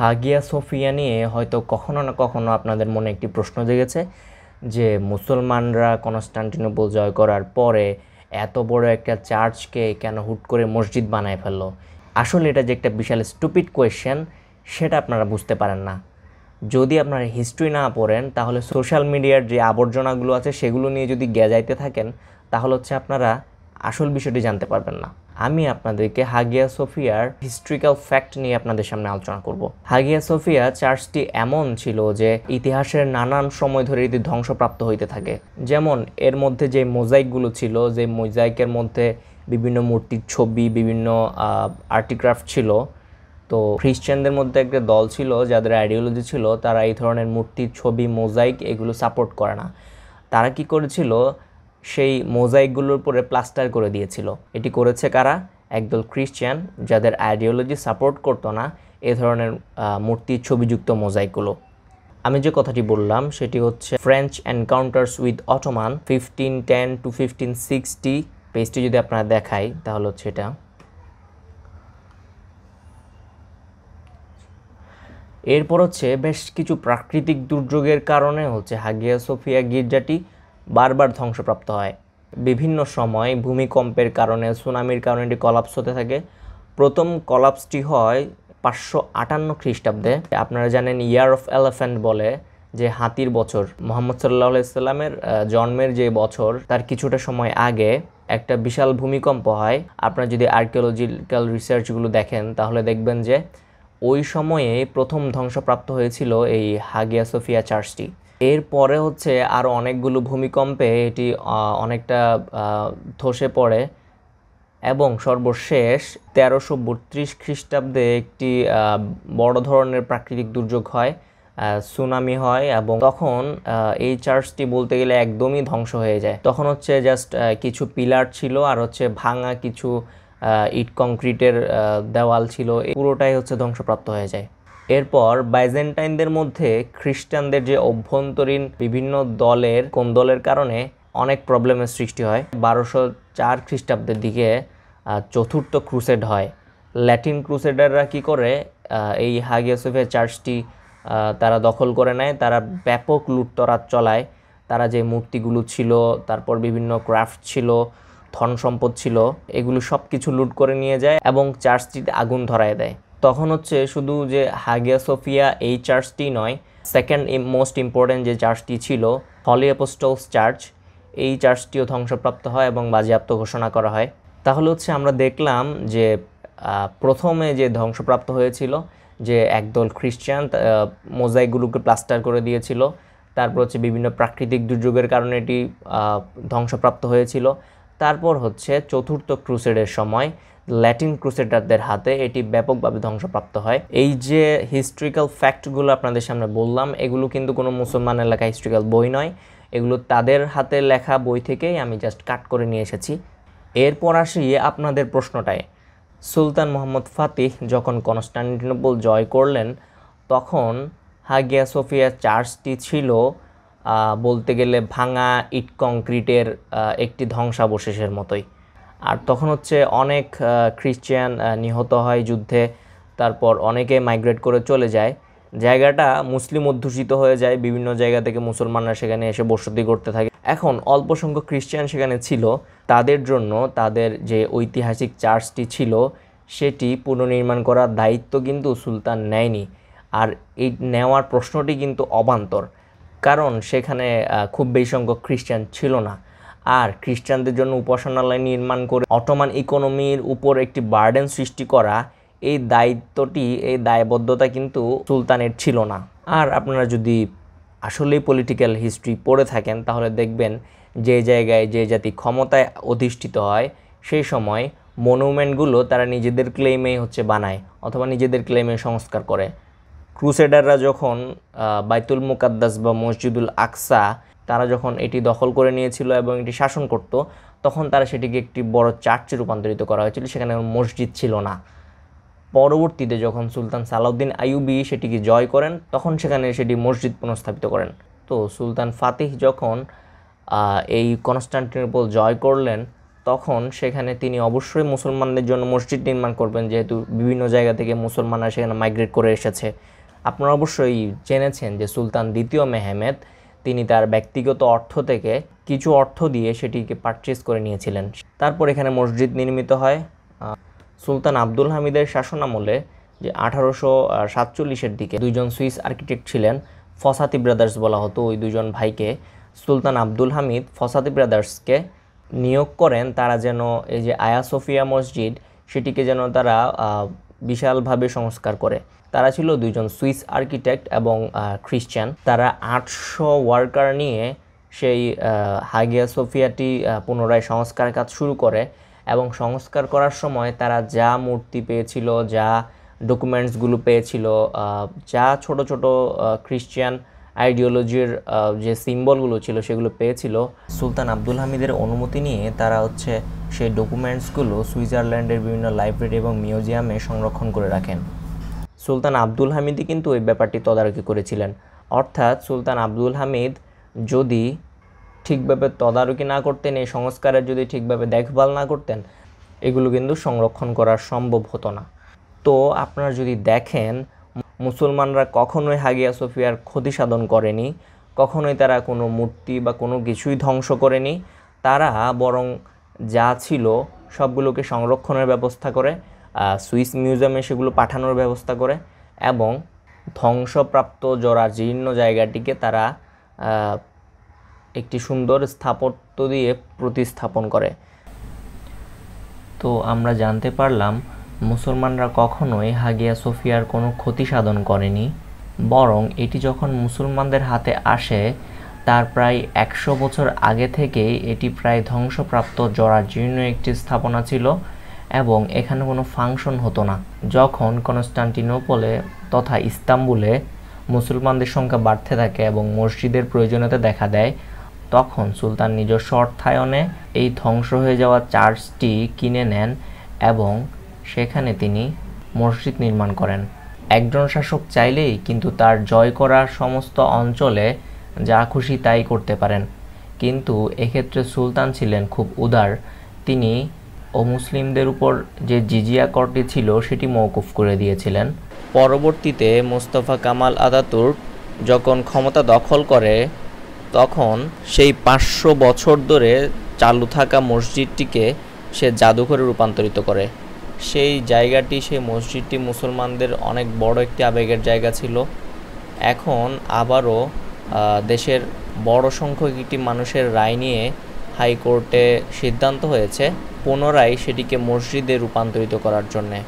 Hagia Sophia নিয়ে হয়তো কখনো না কখনো আপনাদের মনে একটি প্রশ্ন জেগেছে যে মুসলমানরা কনস্টান্টিনোপল জয় করার পরে এত বড় একটা চার্চকে কেন হুট করে মসজিদ বানায় ফেললো আসলে এটা যে একটা বিশাল স্টুপিড কোয়েশ্চেন সেটা আপনারা বুঝতে পারেন না যদি আপনারা হিস্ট্রি না পড়েন তাহলে সোশ্যাল মিডিয়ার যে আবর্জনাগুলো আছে সেগুলো নিয়ে যদি গ্যাজাইতে থাকেন তাহলে হচ্ছে আপনারা আসল বিষয়টি জানতে পারবেন না আমি আপনাদেরকে হাগিয়া সোফিয়ার হিস্ট্রিক্যাল ফ্যাক্ট নিয়ে আপনাদের সামনে আলোচনা করব হাগিয়া সোফিয়া চার্চটি এমন ছিল যে ইতিহাসের নানান সময় ধরে এটি ধ্বংসপ্রাপ্ত হইতে থাকে যেমন এর মধ্যে যে মোজাইকগুলো ছিল যে মোজাইকের মধ্যে বিভিন্ন মূর্তির ছবি বিভিন্ন আর্টিক্রাফট ছিল তো খ্রিশ্চানদের মধ্যে একটা দল ছিল যাদের আইডিওলজি ছিল তারা এই ধরনের মূর্তির ছবি মোজাইক এগুলো সাপোর্ট করে না তারা কি করেছিল সেই মোজাইকগুলোর উপরে প্লাস্টার করে দিয়েছিল এটি করেছে কারা একদল খ্রিশ্চিয়ান যাদের আইডিওলজি সাপোর্ট করতো না এ ধরনের মূর্তির ছবিযুক্ত মোজাইকগুলো আমি যে কথাটি বললাম সেটি হচ্ছে French encounters with Ottoman fifteen ten to fifteen sixty পেজটি যদি আপনারা দেখাই তাহলে হচ্ছে এটা এরপর হচ্ছে বেশ কিছু প্রাকৃতিক দুর্যোগের কারণে হচ্ছে হাগিয়া সোফিয়া গির্জাটি বারবার ধ্বংসপ্রাপ্ত হয় বিভিন্ন সময় ভূমিকম্পের কারণে সুনামির কারণে এটি কলাপস হতে থাকে প্রথম কলাপসটি হয় পাঁচশো আটান্ন খ্রিস্টাব্দে আপনারা জানেন ইয়ার অফ এলিফ্যান্ট বলে যে হাতির বছর মোহাম্মদ সাল্লাহ ইসলামের জন্মের যে বছর তার কিছুটা সময় আগে একটা বিশাল ভূমিকম্প হয় আপনারা যদি আর্কিওলজিক্যাল রিসার্চগুলো দেখেন তাহলে দেখবেন যে ওই সময়ে প্রথম ধ্বংসপ্রাপ্ত হয়েছিল এই হাগিয়া সোফিয়া চার্চটি এরপরে হচ্ছে আরও অনেকগুলো ভূমিকম্পে এটি অনেকটা ধসে পড়ে এবং সর্বশেষ তেরোশো বত্রিশ খ্রিস্টাব্দে একটি বড় ধরনের প্রাকৃতিক দুর্যোগ হয় সুনামি হয় এবং তখন এই চার্চটি বলতে গেলে একদমই ধ্বংস হয়ে যায় তখন হচ্ছে জাস্ট কিছু পিলার ছিল আর হচ্ছে ভাঙা কিছু ইট কংক্রিটের দেওয়াল ছিল পুরোটাই হচ্ছে ধ্বংসপ্রাপ্ত হয়ে যায় এরপর বাইজেন্টাইনদের মধ্যে খ্রিস্টানদের যে অভ্যন্তরীণ বিভিন্ন দলের কোন দলের কারণে অনেক প্রবলেমের সৃষ্টি হয় বারোশো চার খ্রিস্টাব্দের দিকে চতুর্থ ক্রুসেড হয় ল্যাটিন ক্রুসেডাররা কি করে এই হাগিয়া সোফিয়া চার্চটি তারা দখল করে নেয় তারা ব্যাপক লুটতরাজ চলায় তারা যে মূর্তিগুলো ছিল তারপর বিভিন্ন ক্রাফট ছিল ধন সম্পদ ছিল এগুলো সব কিছু লুট করে নিয়ে যায় এবং চার্চটিতে আগুন ধরায় দেয় তখন হচ্ছে শুধু যে হাগিয়া সোফিয়া এই চার্চটি নয় সেকেন্ড মোস্ট ইম্পর্টেন্ট যে চার্চটি ছিল হলি অ্যাপোস্টলস চার্চ এই চার্চটিও ধ্বংসপ্রাপ্ত হয় এবং বাজেয়াপ্ত ঘোষণা করা হয় তাহলে হচ্ছে আমরা দেখলাম যে প্রথমে যে ধ্বংসপ্রাপ্ত হয়েছিল যে একদল খ্রিস্টান মোজাইকগুলোকে প্লাস্টার করে দিয়েছিল তারপর হচ্ছে বিভিন্ন প্রাকৃতিক দুর্যোগের কারণে এটি ধ্বংসপ্রাপ্ত হয়েছিল তারপর হচ্ছে চতুর্থ ক্রুসেডের সময় ল্যাটিন ক্রুসেডারদের হাতে এটি ব্যাপকভাবে ধ্বংসপ্রাপ্ত হয় এই যে হিস্ট্রিক্যাল ফ্যাক্টগুলো আপনাদের সামনে বললাম এগুলো কিন্তু কোনো মুসলমানের এলাকা হিস্ট্রিক্যাল বই নয় এগুলো তাদের হাতে লেখা বই থেকেই আমি জাস্ট কাট করে নিয়ে এসেছি এরপর আসি আপনাদের প্রশ্নটায় সুলতান মোহাম্মদ ফাতিহ যখন কনস্টান্টিনোপল জয় করলেন তখন হাগিয়া সোফিয়া চার্চটি ছিল বলতে গেলে ভাঙা ইট কংক্রিটের একটি ধ্বংসাবশেষের মতোই আর তখন হচ্ছে অনেক খ্রিশ্চিয়ান নিহত হয় যুদ্ধে তারপর অনেকে মাইগ্রেট করে চলে যায় জায়গাটা মুসলিম অধ্যুষিত হয়ে যায় বিভিন্ন জায়গা থেকে মুসলমানরা সেখানে এসে বসতি করতে থাকে এখন অল্প সংখ্যক খ্রিশ্চান সেখানে ছিল তাদের জন্য তাদের যে ঐতিহাসিক চার্চটি ছিল সেটি পুনর্নির্মাণ করার দায়িত্ব কিন্তু সুলতান নেয়নি আর এই নেওয়ার প্রশ্নটি কিন্তু অবান্তর কারণ সেখানে খুব বেশি সংখ্যক খ্রিস্টান ছিল না আর খ্রিস্টানদের জন্য উপাসনালয় নির্মাণ করে অটোমান ইকোনমির উপর একটি বার্ডেন সৃষ্টি করা এই দায়িত্বটি এই দায়বদ্ধতা কিন্তু সুলতানের ছিল না আর আপনারা যদি আসলেই পলিটিক্যাল হিস্ট্রি পড়ে থাকেন তাহলে দেখবেন যে জায়গায় যে জাতি ক্ষমতায় অধিষ্ঠিত হয় সেই সময় মনুমেন্টগুলো তারা নিজেদের ক্লেমে হচ্ছে বানায় অথবা নিজেদের ক্লেমে সংস্কার করে ক্রুসেডাররা যখন বাইতুল মুকাদ্দাস বা মসজিদুল আকসা তারা যখন এটি দখল করে নিয়েছিল এবং এটি শাসন করত তখন তারা সেটিকে একটি বড় চার্চে রূপান্তরিত করা হয়েছিল সেখানে মসজিদ ছিল না পরবর্তীতে যখন সুলতান সালাউদ্দিন আইউবি সেটিকে জয় করেন তখন সেখানে সেটি মসজিদ পুনঃস্থাপিত করেন তো সুলতান ফাতিহ যখন এই কনস্টান্টিনোপল জয় করলেন তখন সেখানে তিনি অবশ্যই মুসলমানদের জন্য মসজিদ নির্মাণ করবেন যেহেতু বিভিন্ন জায়গা থেকে মুসলমানরা সেখানে মাইগ্রেট করে এসেছে আপনারা অবশ্যই জেনেছেন যে সুলতান দ্বিতীয় মেহেমেদ তিনি তার ব্যক্তিগত অর্থ থেকে কিছু অর্থ দিয়ে সেটিকে পারচেস করে নিয়েছিলেন তারপর এখানে মসজিদ নির্মিত হয় সুলতান আব্দুল হামিদের শাসনামলে যে আঠারোশো সাতচল্লিশের দিকে দুইজন সুইস আর্কিটেক্ট ছিলেন ফসাতি ব্রাদার্স বলা হতো ওই দুজন ভাইকে সুলতান আব্দুল হামিদ ফসাতি ব্রাদার্সকে নিয়োগ করেন তারা যেন এই যে আয়া সোফিয়া মসজিদ সেটিকে যেন তারা বিশালভাবে সংস্কার করে তারা ছিল দুইজন সুইস আর্কিটেক্ট এবং খ্রিশ্চান তারা আটশো ওয়ার্কার নিয়ে সেই হাগিয়া সোফিয়াটি পুনরায় সংস্কার কাজ শুরু করে এবং সংস্কার করার সময় তারা যা মূর্তি পেয়েছিল যা ডকুমেন্টসগুলো পেয়েছিল যা ছোট ছোট খ্রিশ্চিয়ান আইডিওলজির যে সিম্বলগুলো ছিল সেগুলো পেয়েছিল সুলতান আব্দুল হামিদের অনুমতি নিয়ে তারা হচ্ছে সেই ডকুমেন্টসগুলো সুইজারল্যান্ডের বিভিন্ন লাইব্রেরি এবং মিউজিয়ামে সংরক্ষণ করে রাখেন সুলতান আব্দুল হামিদই কিন্তু ওই ব্যাপারটি তদারকি করেছিলেন অর্থাৎ সুলতান আব্দুল হামিদ যদি ঠিকভাবে তদারকি না করতেন এই সংস্কারের যদি ঠিকভাবে দেখভাল না করতেন এগুলো কিন্তু সংরক্ষণ করা সম্ভব হতো না তো আপনারা যদি দেখেন মুসলমানরা কখনোই হাগিয়া সোফিয়ার ক্ষতি সাধন করেনি কখনোই তারা কোনো মূর্তি বা কোনো কিছুই ধ্বংস করেনি তারা বরং যা ছিল সবগুলোকে সংরক্ষণের ব্যবস্থা করে সুইস মিউজিয়ামে সেগুলো পাঠানোর ব্যবস্থা করে এবং ধ্বংসপ্রাপ্ত জীর্ণ জায়গাটিকে তারা একটি সুন্দর স্থাপত্য দিয়ে প্রতিস্থাপন করে তো আমরা জানতে পারলাম মুসলমানরা কখনোই হাগিয়া সোফিয়ার কোনো ক্ষতি সাধন করেনি বরং এটি যখন মুসলমানদের হাতে আসে তার প্রায় একশো বছর আগে থেকেই এটি প্রায় ধ্বংসপ্রাপ্ত জীর্ণ একটি স্থাপনা ছিল এবং এখানে কোনো ফাংশন হতো না যখন কনস্টান্টিনোপলে তথা ইস্তাম্বুলে মুসলমানদের সংখ্যা বাড়তে থাকে এবং মসজিদের প্রয়োজনীয়তা দেখা দেয় তখন সুলতান নিজস্ব অর্থায়নে এই ধ্বংস হয়ে যাওয়া চার্চটি কিনে নেন এবং সেখানে তিনি মসজিদ নির্মাণ করেন একজন শাসক চাইলেই কিন্তু তার জয় করা সমস্ত অঞ্চলে যা খুশি তাই করতে পারেন কিন্তু এক্ষেত্রে সুলতান ছিলেন খুব উদার তিনি ও মুসলিমদের উপর যে জিজিয়া করটি ছিল সেটি মওকুফ করে দিয়েছিলেন পরবর্তীতে মোস্তফা কামাল আদাতুর্ক যখন ক্ষমতা দখল করে তখন সেই পাঁচশো বছর ধরে চালু থাকা মসজিদটিকে সে জাদুঘরে রূপান্তরিত করে সেই জায়গাটি সেই মসজিদটি মুসলমানদের অনেক বড় একটি আবেগের জায়গা ছিল এখন আবারও দেশের বড় সংখ্যক একটি মানুষের রায় নিয়ে হাইকোর্টে সিদ্ধান্ত হয়েছে পুনরায় সেটিকে মসজিদে রূপান্তরিত করার জন্যে